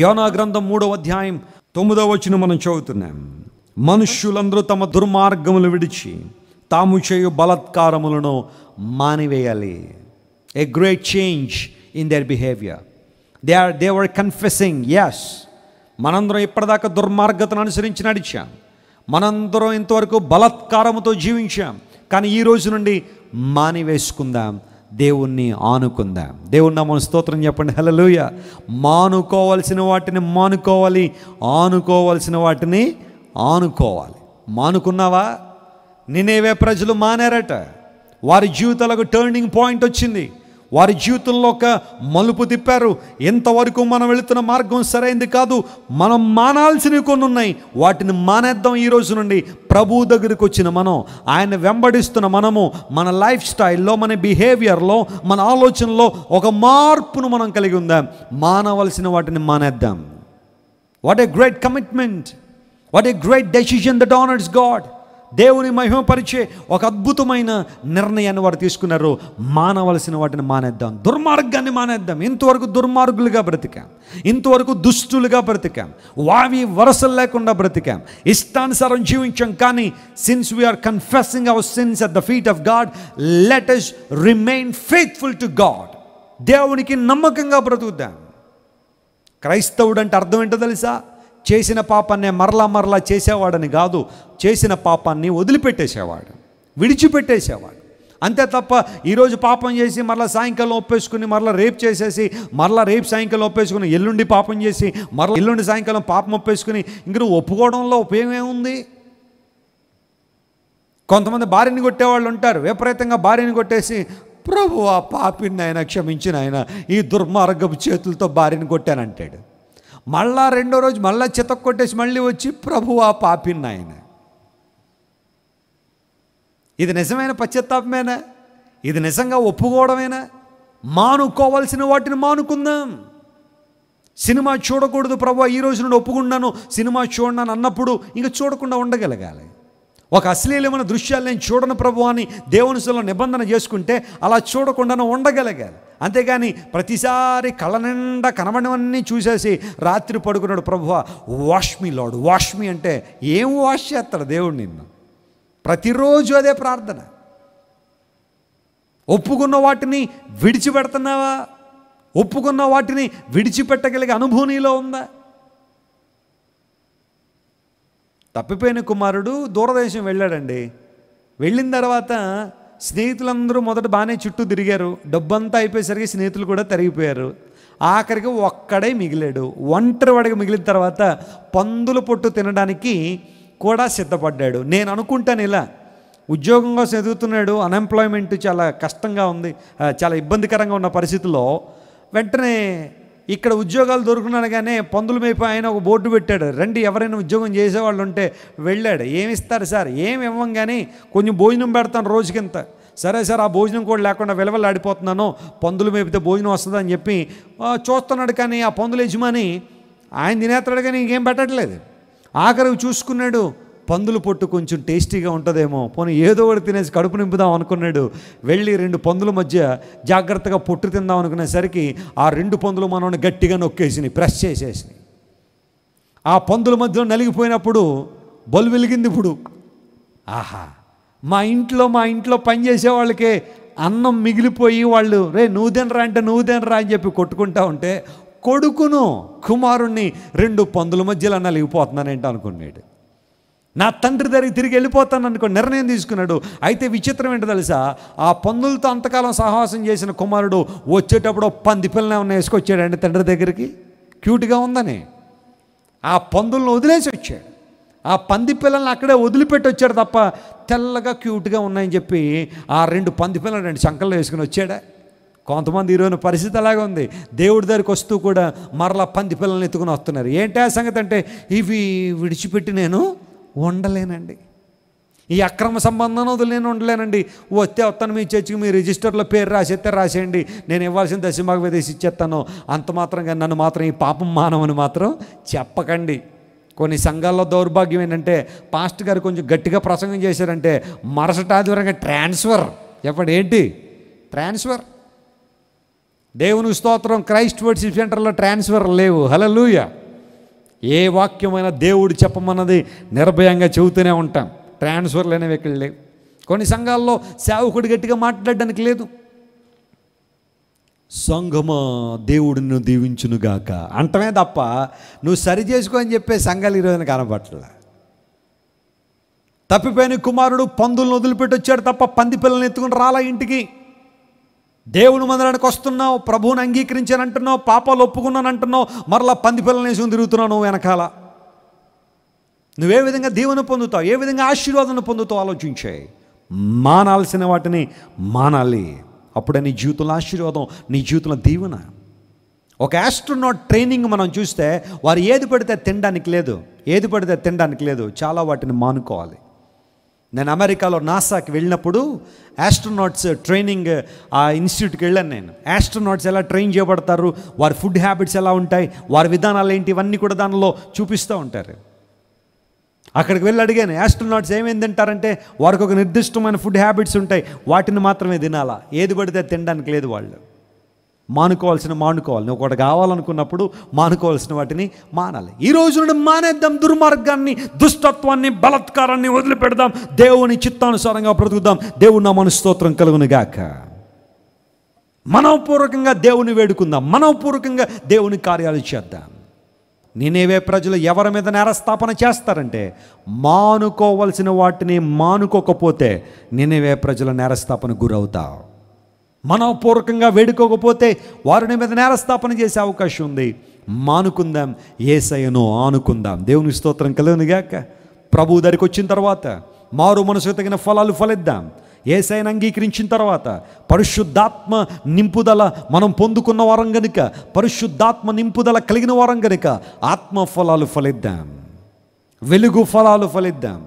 యోనా గ్రంథం మూడవ అధ్యాయం తొమ్మిదవ వచ్చిన మనం చదువుతున్నాం మనుష్యులందరూ తమ దుర్మార్గములు విడిచి తాము చేయు బలత్కారములను మానివేయాలి a great change in their behaviour they are they were confessing as మనందరం ఇప్పటిదాకా దుర్మార్గతను అనుసరించి నడిచాం మనందరం ఇంతవరకు బలత్కారముతో జీవించాం కానీ ఈ రోజు నుండి మానివేసుకుందాం దేవుణ్ణి ఆనుకుందాం దేవుణ్ణి మన స్తోత్రం చెప్పండి హలలుయ మానుకోవాల్సిన వాటిని మానుకోవాలి ఆనుకోవాల్సిన వాటిని ఆనుకోవాలి మానుకున్నావా నేనేవే ప్రజలు మానేరట వారి జీవితాలకు టర్నింగ్ పాయింట్ వచ్చింది వారి జీవితంలో ఒక మలుపు తిప్పారు ఎంతవరకు మనం వెళుతున్న మార్గం సరైంది కాదు మనం మానాల్సినవి కొన్ని ఉన్నాయి వాటిని మానేద్దాం ఈ రోజు నుండి ప్రభు దగ్గరికి వచ్చిన మనం ఆయన వెంబడిస్తున్న మనము మన లైఫ్ స్టైల్లో మన బిహేవియర్లో మన ఆలోచనలో ఒక మార్పును మనం కలిగి ఉందాం మానవలసిన వాటిని మానేద్దాం what a great commitment what a great decision that honours God దేవుని మహిమపరిచే ఒక అద్భుతమైన నిర్ణయాన్ని వారు తీసుకున్నారు మానవలసిన వాటిని మానేద్దాం దుర్మార్గాన్ని మానేద్దాం ఇంతవరకు దుర్మార్గులుగా బ్రతికాం ఇంతవరకు దుష్టులుగా బ్రతికాం వావి వరసలు లేకుండా బ్రతికాం ఇష్టానుసారం జీవించాం కానీ sins we are confessing our sins at the feet of God let us remain faithful to God దేవునికి నమ్మకంగా బ్రతుకుద్దాం క్రైస్తవుడు అంటే అర్థం ఏంటో తెలుసా చేసిన పాపాన్ని మరలా మరలా చేసేవాడని కాదు చేసిన పాపాన్ని వదిలిపెట్టేసేవాడు విడిచిపెట్టేసేవాడు అంతే తప్ప ఈరోజు పాపం చేసి మరలా సాయంకాలం ఒప్పేసుకుని మరలా రేపు చేసేసి మరలా రేపు సాయంకాలం ఒప్పేసుకుని ఎల్లుండి పాపం చేసి మరలా ఎల్లుండి సాయంకాలం పాపం ఒప్పేసుకుని ఇంక నువ్వు ఒప్పుకోవడంలో ఉపయోగమేముంది కొంతమంది భార్యని కొట్టేవాళ్ళు ఉంటారు విపరీతంగా భార్యని కొట్టేసి ప్రభు ఆ పాపిని ఆయన క్షమించిన ఆయన ఈ దుర్మార్గపు చేతులతో భార్యని కొట్టానంటాడు మళ్ళా రెండో రోజు మళ్ళా చితక్కొట్టేసి కొట్టేసి మళ్ళీ వచ్చి ప్రభు ఆ పాపిన్న ఆయన ఇది నిజమైన పశ్చాత్తాపమేనా ఇది నిజంగా ఒప్పుకోవడమేనా మానుకోవాల్సిన వాటిని మానుకుందాం సినిమా చూడకూడదు ప్రభు ఈ రోజు నుండి ఒప్పుకున్నాను సినిమా చూడను అన్నప్పుడు ఇంకా చూడకుండా ఉండగలగాలి ఒక అశ్లీలమైన దృశ్యాలు నేను చూడను ప్రభు అని దేవుని శిలో నిబంధన చేసుకుంటే అలా చూడకుండా ఉండగలగాలి అంతేగాని ప్రతిసారి కళ్ళ నిండా కనబడినవన్నీ చూసేసి రాత్రి పడుకున్నాడు ప్రభు వాష్మి లోడు వాష్మి అంటే ఏం వాష్ చేస్తాడు దేవుడు నిన్ను ప్రతిరోజు అదే ప్రార్థన ఒప్పుకున్న వాటిని విడిచిపెడుతున్నావా ఒప్పుకున్న వాటిని విడిచిపెట్టగలిగే అనుభవం ఉందా తప్పిపోయిన కుమారుడు దూరదేశం వెళ్ళాడండి వెళ్ళిన తర్వాత స్నేహితులందరూ మొదట బాగానే చుట్టూ తిరిగారు డబ్బంతా అయిపోయేసరికి స్నేహితులు కూడా తరిగిపోయారు ఆఖరికి ఒక్కడే మిగిలాడు ఒంటరి వాడికి మిగిలిన తర్వాత పందుల పొట్టు తినడానికి కూడా సిద్ధపడ్డాడు నేను అనుకుంటాను ఇలా ఉద్యోగం కోసం ఎదుగుతున్నాడు అన్ఎంప్లాయ్మెంట్ చాలా కష్టంగా ఉంది చాలా ఇబ్బందికరంగా ఉన్న పరిస్థితుల్లో వెంటనే ఇక్కడ ఉద్యోగాలు దొరుకునగానే పందుల మేపు ఆయన ఒక బోర్డు పెట్టాడు రండి ఎవరైనా ఉద్యోగం చేసేవాళ్ళు ఉంటే వెళ్ళాడు ఏమిస్తారు సార్ ఏమి ఇవ్వం కానీ కొంచెం భోజనం పెడతాను రోజుకింత సరే సార్ ఆ భోజనం కూడా లేకుండా ఆడిపోతున్నాను పందులు మేపితే భోజనం వస్తుందని చెప్పి చూస్తున్నాడు కానీ ఆ పందులు యజమాని ఆయన తినేస్తాడు కానీ ఇంకేం పెట్టట్లేదు ఆఖరికి చూసుకున్నాడు పందులు పొట్టు కొంచెం టేస్టీగా ఉంటుందేమో పోనీ ఏదో ఒకటి తినేసి కడుపు నింపుదాం అనుకున్నాడు వెళ్ళి రెండు పందుల మధ్య జాగ్రత్తగా పొట్టు తిందాం అనుకునేసరికి ఆ రెండు పందులు మనం గట్టిగా నొక్కేసినాయి ప్రెస్ చేసేసినాయి ఆ పందుల మధ్యలో నలిగిపోయినప్పుడు బలు వెలిగింది ఇప్పుడు ఆహా మా ఇంట్లో మా ఇంట్లో పనిచేసే వాళ్ళకి అన్నం మిగిలిపోయి వాళ్ళు రే నువ్వు తినరా అంటే నువ్వు తినరా అని చెప్పి కొట్టుకుంటా ఉంటే కొడుకును కుమారుణ్ణి రెండు పందుల మధ్యలో నలిగిపోతున్నానంటే అనుకున్నాడు నా తండ్రి దగ్గరికి తిరిగి వెళ్ళిపోతాను అనుకో నిర్ణయం తీసుకున్నాడు అయితే విచిత్రం ఏంటో తెలుసా ఆ పందులతో అంతకాలం సహవాసం చేసిన కుమారుడు వచ్చేటప్పుడు పంది పిల్లలు ఏమన్నా వేసుకొచ్చాడండి తండ్రి దగ్గరికి క్యూట్గా ఉందని ఆ పందులను వదిలేసి వచ్చాడు ఆ పంది పిల్లల్ని అక్కడే వదిలిపెట్టి వచ్చాడు తప్ప తెల్లగా క్యూట్గా ఉన్నాయని చెప్పి ఆ రెండు పంది పిల్లలు రెండు శంకల్లో వేసుకుని వచ్చాడా కొంతమంది ఈరోజు పరిస్థితి అలాగే ఉంది దేవుడి దగ్గరికి వస్తూ కూడా మరలా పంది పిల్లల్ని ఎత్తుకుని వస్తున్నారు ఏంటి ఆ సంగతి అంటే ఇవి విడిచిపెట్టి నేను ఉండలేనండి ఈ అక్రమ సంబంధం వదిలేని ఉండలేనండి వస్తే వస్తాను మీ చర్చికి మీ రిజిస్టర్లో పేరు రాసేస్తే రాసేయండి నేను ఇవ్వాల్సిన దశమాకు విదేశి ఇచ్చేస్తాను అంత మాత్రంగా నన్ను మాత్రం ఈ పాపం మానవని మాత్రం చెప్పకండి కొన్ని సంఘాల్లో దౌర్భాగ్యం ఏంటంటే పాస్ట్ గారు కొంచెం గట్టిగా ప్రసంగం చేశారంటే మరుసటి ఆధ్వర్యంగా ట్రాన్స్ఫర్ చెప్పండి ఏంటి ట్రాన్స్ఫర్ దేవుని స్తోత్రం క్రైస్ట్ వర్డ్షిప్ సెంటర్లో ట్రాన్స్ఫర్ లేవు హలో లూయా ఏ వాక్యమైనా దేవుడు చెప్పమన్నది నిర్భయంగా చెబుతూనే ఉంటాం ట్రాన్స్ఫర్లు అనేవి ఇక్కడ లేవు కొన్ని సంఘాల్లో సేవకుడు గట్టిగా మాట్లాడడానికి లేదు సంఘమా దేవుడిని దీవించునుగాక అంటమే తప్ప నువ్వు సరి చేసుకో అని చెప్పే సంఘాలు ఈరోజున కనబట్టలే తప్పిపోయిన కుమారుడు పందులను వదిలిపెట్టి వచ్చాడు తప్ప పంది పిల్లల్ని ఎత్తుకుని రాలా ఇంటికి దేవుని మందిరానికి వస్తున్నావు ప్రభువుని అంటున్నావు పాపాలు ఒప్పుకున్నాను అంటున్నావు మరలా పంది పిల్లలు వేసుకుని తిరుగుతున్నావు నువ్వు వెనకాల నువ్వే విధంగా దీవెన పొందుతావు ఏ విధంగా ఆశీర్వాదం పొందుతావు ఆలోచించే మానాల్సిన వాటిని మానాలి అప్పుడే నీ జీవితంలో ఆశీర్వాదం నీ జీవితంలో దీవెన ఒక యాస్ట్రోనాట్ ట్రైనింగ్ మనం చూస్తే వారు ఏది పడితే తినడానికి లేదు ఏది పడితే తినడానికి లేదు చాలా వాటిని మానుకోవాలి నేను అమెరికాలో నాసాకి వెళ్ళినప్పుడు యాస్ట్రోనాట్స్ ట్రైనింగ్ ఆ ఇన్స్టిట్యూట్కి వెళ్ళాను నేను యాస్ట్రోనాట్స్ ఎలా ట్రైన్ చేయబడతారు వారి ఫుడ్ హ్యాబిట్స్ ఎలా ఉంటాయి వారి విధానాలు ఏంటి ఇవన్నీ కూడా దానిలో చూపిస్తూ ఉంటారు అక్కడికి వెళ్ళి అడిగాను యాస్ట్రోనాట్స్ ఏమేమి తింటారంటే వారికి ఒక నిర్దిష్టమైన ఫుడ్ హ్యాబిట్స్ ఉంటాయి వాటిని మాత్రమే తినాలా ఏది పడితే తినడానికి లేదు వాళ్ళు మానుకోవాల్సిన మానుకోవాలి నువ్వు ఒకటి కావాలనుకున్నప్పుడు మానుకోవాల్సిన వాటిని మానాలి ఈ రోజు నుండి మానేద్దాం దుర్మార్గాన్ని దుష్టత్వాన్ని బలత్కారాన్ని వదిలిపెడదాం దేవుని చిత్తానుసారంగా బ్రతుకుదాం దేవుని నా మనస్తోత్రం కలుగునుగాక మనవపూర్వకంగా దేవుని వేడుకుందాం మనవపూర్వకంగా దేవుని కార్యాలు చేద్దాం నేనేవే ప్రజలు ఎవరి మీద నేరస్థాపన చేస్తారంటే మానుకోవలసిన వాటిని మానుకోకపోతే నేనేవే ప్రజల నేరస్థాపన గురవుతావు మనపూర్వకంగా వేడుకోకపోతే వారిని మీద నేరస్థాపన చేసే అవకాశం ఉంది మానుకుందాం ఏసయ్యను ఆనుకుందాం దేవుని స్తోత్రం కలుగునుగాక ప్రభు దగ్గరికి వచ్చిన తర్వాత మారు మనసుకు తగిన ఫలాలు ఫలిద్దాం ఏసైనా అంగీకరించిన తర్వాత పరిశుద్ధాత్మ నింపుదల మనం పొందుకున్న వారం గనుక పరిశుద్ధాత్మ నింపుదల కలిగిన వారం గనుక ఆత్మ ఫలాలు ఫలిద్దాం వెలుగు ఫలాలు ఫలిద్దాం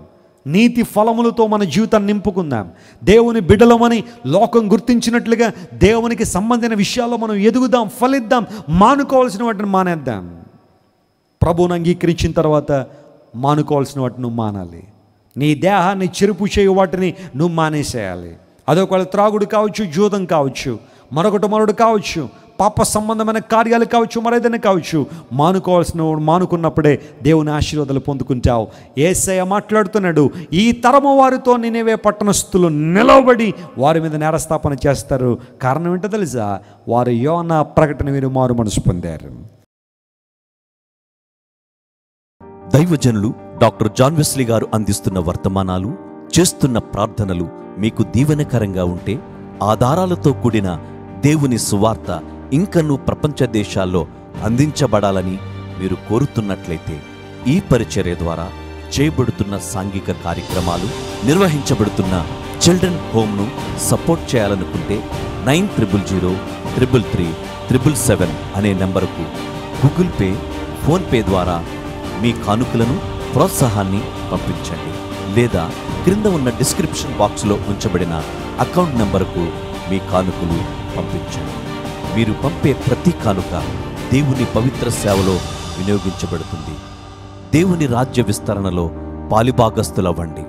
నీతి ఫలములతో మన జీవితాన్ని నింపుకుందాం దేవుని బిడలమని లోకం గుర్తించినట్లుగా దేవునికి సంబంధించిన విషయాల్లో మనం ఎదుగుదాం ఫలిద్దాం మానుకోవాల్సిన వాటిని మానేద్దాం ప్రభువును అంగీకరించిన తర్వాత మానుకోవాల్సిన వాటిని నువ్వు మానాలి నీ దేహాన్ని చెరుపు చేయు వాటిని నువ్వు మానేసేయాలి అదొకవేళ త్రాగుడు కావచ్చు జూదం కావచ్చు మరొకటి మరొకటి కావచ్చు పాప సంబంధమైన కార్యాలు కావచ్చు మరేదైనా కావచ్చు మానుకోవాల్సిన మానుకున్నప్పుడే దేవుని ఆశీర్వాదాలు పొందుకుంటావు ఏసయ మాట్లాడుతున్నాడు ఈ తరము వారితో నేనేవే పట్టణస్థులు నిలవబడి వారి మీద నేరస్థాపన చేస్తారు కారణం ఏంటో తెలుసా వారు యోన ప్రకటన మీరు మారు మనసు పొందారు దైవజనులు డాక్టర్ జాన్ వెస్లి గారు అందిస్తున్న వర్తమానాలు చేస్తున్న ప్రార్థనలు మీకు దీవెనకరంగా ఉంటే ఆధారాలతో కూడిన దేవుని సువార్త ఇంకనూ ప్రపంచ దేశాల్లో అందించబడాలని మీరు కోరుతున్నట్లయితే ఈ పరిచర్య ద్వారా చేయబడుతున్న సాంఘిక కార్యక్రమాలు నిర్వహించబడుతున్న చిల్డ్రన్ హోమ్ను సపోర్ట్ చేయాలనుకుంటే nine triple zero triple three triple seven అనే నెంబరుకు గూగుల్ పే ఫోన్పే ద్వారా మీ కానుకలను ప్రోత్సాహాన్ని పంపించండి లేదా క్రింద ఉన్న డిస్క్రిప్షన్ బాక్స్లో ఉంచబడిన అకౌంట్ నెంబరుకు మీ కానుకలు పంపించండి మీరు పంపే ప్రతి కానుక దేవుని పవిత్ర సేవలో వినియోగించబడుతుంది దేవుని రాజ్య విస్తరణలో పాలిభాగస్తులవ్వండి